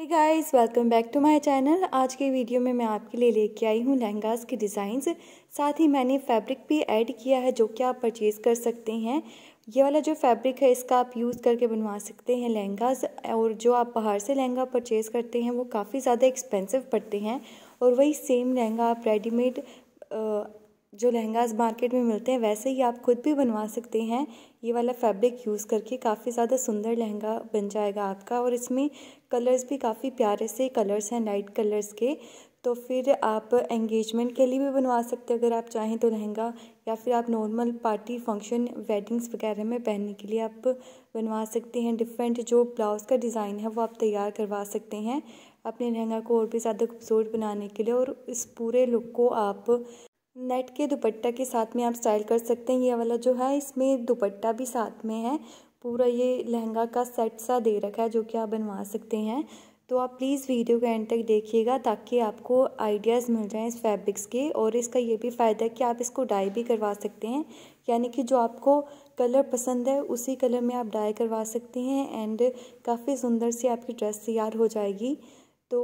hey guys welcome back to my channel आज के video में मैं आपके लिए लेके आई हूँ लहंगास के डिज़ाइंस साथ ही मैंने फैब्रिक भी ऐड किया है जो कि आप परचेज़ कर सकते हैं ये वाला जो फैब्रिक है इसका आप यूज़ करके बनवा सकते हैं लहंगास और जो आप बाहर से लहंगा परचेज़ करते हैं वो काफ़ी ज़्यादा एक्सपेंसिव पड़ते हैं और वही सेम लहंगा आप रेडीमेड जो लहंगास मार्केट में मिलते हैं वैसे ही आप खुद भी बनवा सकते हैं ये वाला फैब्रिक यूज़ करके काफ़ी ज़्यादा सुंदर लहंगा बन जाएगा आपका और इसमें कलर्स भी काफ़ी प्यारे से कलर्स हैं लाइट कलर्स के तो फिर आप एंगेजमेंट के लिए भी बनवा सकते हैं अगर आप चाहें तो लहंगा या फिर आप नॉर्मल पार्टी फंक्शन वेडिंग्स वगैरह में पहनने के लिए आप बनवा सकते हैं डिफरेंट जो ब्लाउज़ का डिज़ाइन है वो आप तैयार करवा सकते हैं अपने लहंगा को और भी ज़्यादा खूबसूरत बनाने के लिए और इस पूरे लुक को आप नेट के दुपट्टा के साथ में आप स्टाइल कर सकते हैं ये वाला जो है इसमें दुपट्टा भी साथ में है पूरा ये लहंगा का सेट सा दे रखा है जो कि आप बनवा सकते हैं तो आप प्लीज़ वीडियो के एंड तक देखिएगा ताकि आपको आइडियाज़ मिल जाएं इस फैब्रिक्स के और इसका ये भी फ़ायदा है कि आप इसको डाई भी करवा सकते हैं यानी कि जो आपको कलर पसंद है उसी कलर में आप डाई करवा सकते हैं एंड काफ़ी सुंदर सी आपकी ड्रेस तैयार हो जाएगी तो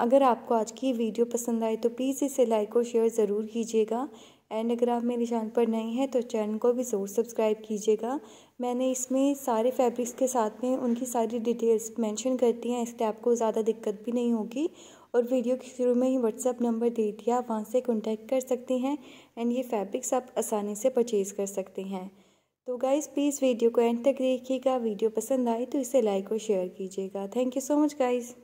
अगर आपको आज की वीडियो पसंद आए तो प्लीज़ इसे लाइक और शेयर ज़रूर कीजिएगा एंड अगर आप मेरे चैनल पर नए हैं तो चैनल को भी ज़रूर सब्सक्राइब कीजिएगा मैंने इसमें सारे फैब्रिक्स के साथ में उनकी सारी डिटेल्स मेंशन कर दी हैं इसलिए आपको ज़्यादा दिक्कत भी नहीं होगी और वीडियो के शुरू में ही व्हाट्सअप नंबर दे दिया आप वहाँ से कॉन्टैक्ट कर सकते हैं एंड ये फैब्रिक्स आप आसानी से परचेज़ कर सकते हैं तो गाइज़ प्लीज़ वीडियो को एंड तक देखिएगा वीडियो पसंद आए तो इसे लाइक और शेयर कीजिएगा thank you so much guys